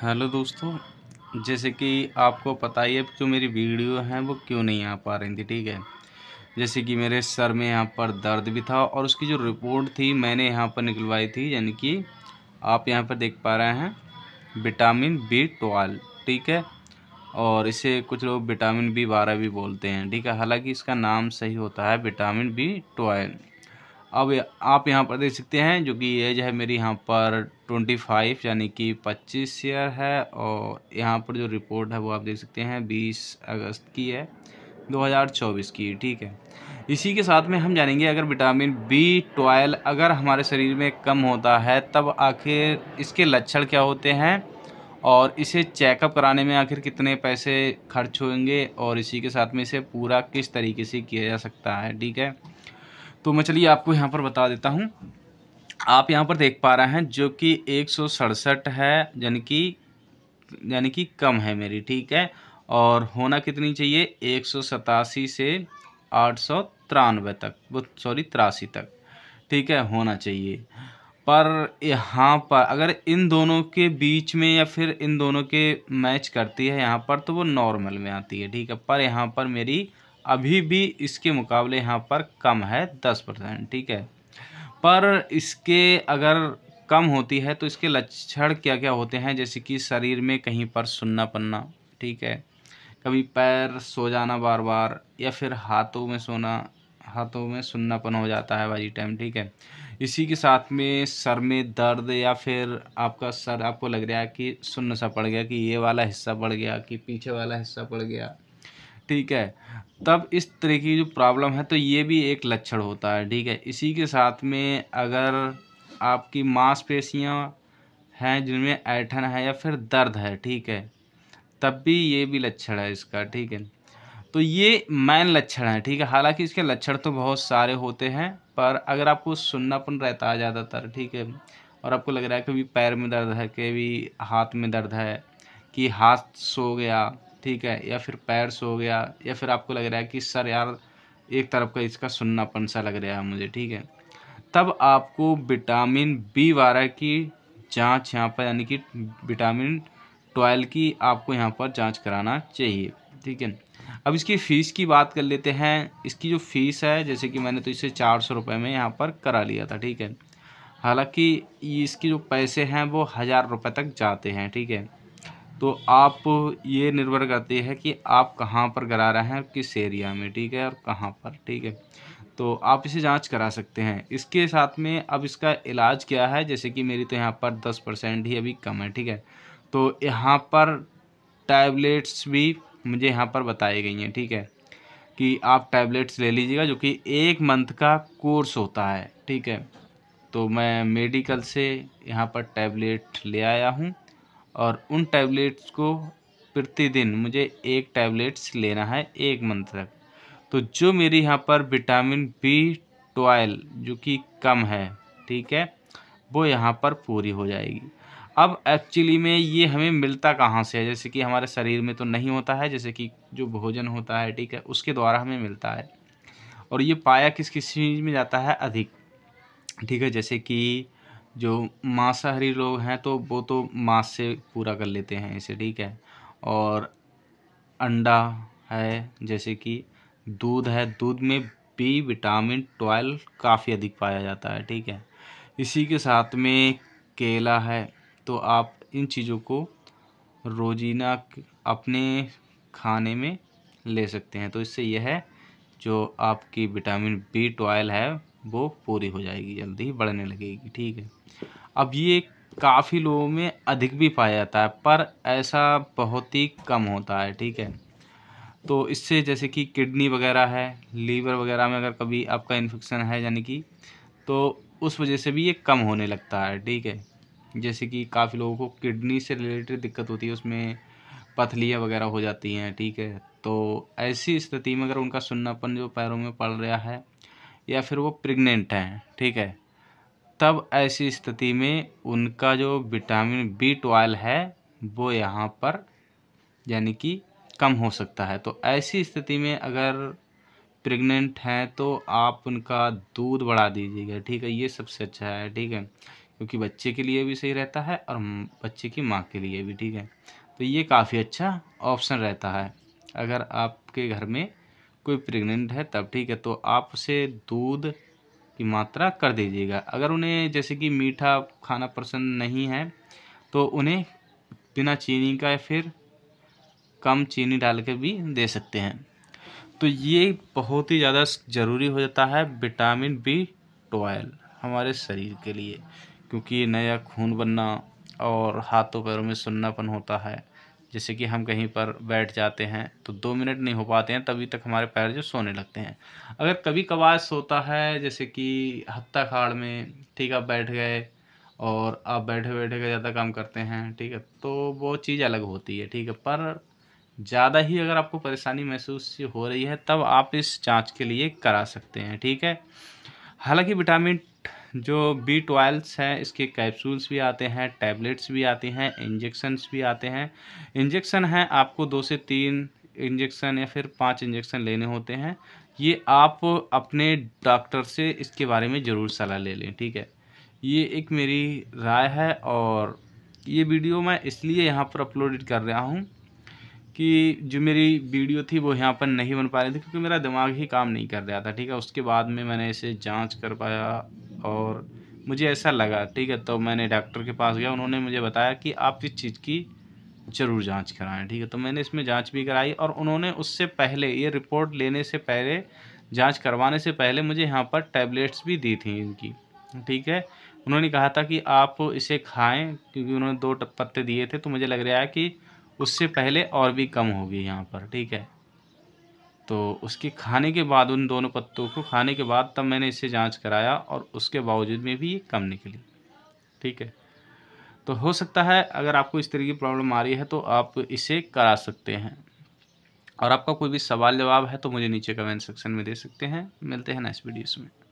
hello दोस्तों जैसे कि आपको पता ही है जो मेरी वीडियो हैं वो क्यों नहीं आ पा रही थी ठीक है जैसे कि मेरे सर में यहाँ पर दर्द भी था और उसकी जो रिपोर्ट थी मैंने यहाँ पर निकलवाई थी यानी कि आप यहाँ पर देख पा रहे हैं विटामिन बी ट्वेल्व ठीक है और इसे कुछ लोग विटामिन बी बारह भी बोलते हैं ठीक है हालांकि इसका नाम सही होता है विटामिन बी ट्वेल्व अब आप यहाँ पर देख सकते हैं जो कि एज है मेरी यहाँ पर ट्वेंटी फाइव यानी कि पच्चीस ईयर है और यहाँ पर जो रिपोर्ट है वो आप देख सकते हैं बीस अगस्त की है 2024 की ठीक है इसी के साथ में हम जानेंगे अगर विटामिन बी ट्वेल्व अगर हमारे शरीर में कम होता है तब आखिर इसके लक्षण क्या होते हैं और इसे चेकअप कराने में आखिर कितने पैसे खर्च होंगे और इसी के साथ में इसे पूरा किस तरीके से किया जा सकता है ठीक है तो मैं चलिए आपको यहाँ पर बता देता हूँ आप यहाँ पर देख पा रहे हैं जो कि एक है यानी कि यानी कि कम है मेरी ठीक है और होना कितनी चाहिए एक से आठ तक सॉरी तिरासी तक ठीक है होना चाहिए पर यहाँ पर अगर इन दोनों के बीच में या फिर इन दोनों के मैच करती है यहाँ पर तो वो नॉर्मल में आती है ठीक है पर यहाँ पर मेरी अभी भी इसके मुकाबले यहाँ पर कम है दस परसेंट ठीक है पर इसके अगर कम होती है तो इसके लक्षण क्या क्या होते हैं जैसे कि शरीर में कहीं पर सुन्ना पन्ना ठीक है कभी पैर सो जाना बार बार या फिर हाथों में सोना हाथों में सुन्नापन हो जाता है बाजी टाइम ठीक है इसी के साथ में सर में दर्द या फिर आपका सर आपको लग रहा है कि सुन्न सा पड़ गया कि ये वाला हिस्सा पड़ गया कि पीछे वाला हिस्सा पड़ गया ठीक है तब इस तरह की जो प्रॉब्लम है तो ये भी एक लक्षण होता है ठीक है इसी के साथ में अगर आपकी मांसपेशियाँ हैं जिनमें ऐठन है या फिर दर्द है ठीक है तब भी ये भी लक्षण है इसका ठीक है तो ये मैन लक्षण है ठीक है हालांकि इसके लक्षण तो बहुत सारे होते हैं पर अगर आपको सुन्नापन रहता है ज़्यादातर ठीक है और आपको लग रहा है कभी पैर में दर्द है कभी हाथ में दर्द है कि हाथ सो गया ठीक है या फिर पैर हो गया या फिर आपको लग रहा है कि सर यार एक तरफ का इसका सुन्नापन सा लग रहा है मुझे ठीक है तब आपको विटामिन बी बारह की जांच यहाँ पर यानी कि विटामिन ट्वेल्व की आपको यहाँ पर जांच कराना चाहिए ठीक है अब इसकी फ़ीस की बात कर लेते हैं इसकी जो फ़ीस है जैसे कि मैंने तो इसे चार सौ रुपये में यहाँ पर करा लिया था ठीक है हालांकि इसके जो पैसे हैं वो हज़ार रुपये तक जाते हैं ठीक है तो आप ये निर्भर करती है कि आप कहाँ पर करा रहे हैं किस एरिया में ठीक है और कहाँ पर ठीक है तो आप इसे जांच करा सकते हैं इसके साथ में अब इसका इलाज क्या है जैसे कि मेरी तो यहाँ पर दस परसेंट ही अभी कम है ठीक है तो यहाँ पर टैबलेट्स भी मुझे यहाँ पर बताई गई हैं ठीक है कि आप टैबलेट्स ले लीजिएगा जो कि एक मंथ का कोर्स होता है ठीक है तो मैं मेडिकल से यहाँ पर टैबलेट ले आया हूँ और उन टैबलेट्स को प्रतिदिन मुझे एक टैबलेट्स लेना है एक मंथ तक तो जो मेरी यहाँ पर विटामिन बी ट्वेल्व जो कि कम है ठीक है वो यहाँ पर पूरी हो जाएगी अब एक्चुअली में ये हमें मिलता कहाँ से है जैसे कि हमारे शरीर में तो नहीं होता है जैसे कि जो भोजन होता है ठीक है उसके द्वारा हमें मिलता है और ये पाया किस किस चीज़ में जाता है अधिक ठीक है जैसे कि जो मांसाहारी लोग हैं तो वो तो मांस से पूरा कर लेते हैं इसे ठीक है और अंडा है जैसे कि दूध है दूध में बी विटामिन ट्वेल्व काफ़ी अधिक पाया जाता है ठीक है इसी के साथ में केला है तो आप इन चीज़ों को रोजीना अपने खाने में ले सकते हैं तो इससे यह है जो आपकी विटामिन बी ट्वेल्व है वो पूरी हो जाएगी जल्दी ही बढ़ने लगेगी ठीक है अब ये काफ़ी लोगों में अधिक भी पाया जाता है पर ऐसा बहुत ही कम होता है ठीक है तो इससे जैसे कि किडनी वगैरह है लीवर वगैरह में अगर कभी आपका इन्फेक्शन है यानी कि तो उस वजह से भी ये कम होने लगता है ठीक है जैसे कि काफ़ी लोगों को किडनी से रिलेटेड दिक्कत होती है उसमें पथलियाँ वगैरह हो जाती हैं ठीक है तो ऐसी स्थिति में अगर उनका सुन्नापन जो पैरों में पड़ रहा है या फिर वो प्रेग्नेंट हैं ठीक है तब ऐसी स्थिति में उनका जो विटामिन बी ट्वेल्व है वो यहाँ पर यानी कि कम हो सकता है तो ऐसी स्थिति में अगर प्रेग्नेंट हैं तो आप उनका दूध बढ़ा दीजिएगा ठीक है ये सबसे अच्छा है ठीक है क्योंकि बच्चे के लिए भी सही रहता है और बच्चे की माँ के लिए भी ठीक है तो ये काफ़ी अच्छा ऑप्शन रहता है अगर आपके घर में कोई प्रेग्नेंट है तब ठीक है तो आप उसे दूध की मात्रा कर दीजिएगा अगर उन्हें जैसे कि मीठा खाना पसंद नहीं है तो उन्हें बिना चीनी का या फिर कम चीनी डाल के भी दे सकते हैं तो ये बहुत ही ज़्यादा ज़रूरी हो जाता है विटामिन बी टोल हमारे शरीर के लिए क्योंकि नया खून बनना और हाथों पैरों में सुन्नापन होता है जैसे कि हम कहीं पर बैठ जाते हैं तो दो मिनट नहीं हो पाते हैं तभी तक हमारे पैर जो सोने लगते हैं अगर कभी कभार सोता है जैसे कि हत्ता खाड़ में ठीक आप बैठ गए और आप बैठे बैठे का ज़्यादा काम करते हैं ठीक है तो वो चीज़ अलग होती है ठीक है पर ज़्यादा ही अगर आपको परेशानी महसूस हो रही है तब आप इस जांच के लिए करा सकते हैं ठीक है हालांकि विटामिन जो बी ट्वेल्व हैं इसके कैप्सूल्स भी आते हैं टैबलेट्स भी आते हैं इंजेक्शन्स भी आते हैं इंजेक्शन हैं आपको दो से तीन इंजेक्शन या फिर पांच इंजेक्शन लेने होते हैं ये आप अपने डॉक्टर से इसके बारे में ज़रूर सलाह ले लें ठीक है ये एक मेरी राय है और ये वीडियो मैं इसलिए यहाँ पर अपलोड कर रहा हूँ कि जो मेरी वीडियो थी वो यहाँ पर नहीं बन पा रही थी क्योंकि मेरा दिमाग ही काम नहीं कर रहा था ठीक है उसके बाद में मैंने इसे जांच कर पाया और मुझे ऐसा लगा ठीक है तो मैंने डॉक्टर के पास गया उन्होंने मुझे बताया कि आप इस चीज़ की ज़रूर जांच कराएं ठीक है तो मैंने इसमें जांच भी कराई और उन्होंने उससे पहले ये रिपोर्ट लेने से पहले जाँच करवाने से पहले मुझे यहाँ पर टैबलेट्स भी दी थी इनकी ठीक है उन्होंने कहा था कि आप इसे खाएँ क्योंकि उन्होंने दो पत्ते दिए थे तो मुझे लग रहा है कि उससे पहले और भी कम होगी यहाँ पर ठीक है तो उसके खाने के बाद उन दोनों पत्तों को खाने के बाद तब मैंने इसे जांच कराया और उसके बावजूद में भी ये कम निकली ठीक है तो हो सकता है अगर आपको इस तरह की प्रॉब्लम आ रही है तो आप इसे करा सकते हैं और आपका कोई भी सवाल जवाब है तो मुझे नीचे कमेंट सेक्शन में दे सकते हैं मिलते हैं नेक्स्ट वीडियोज़ में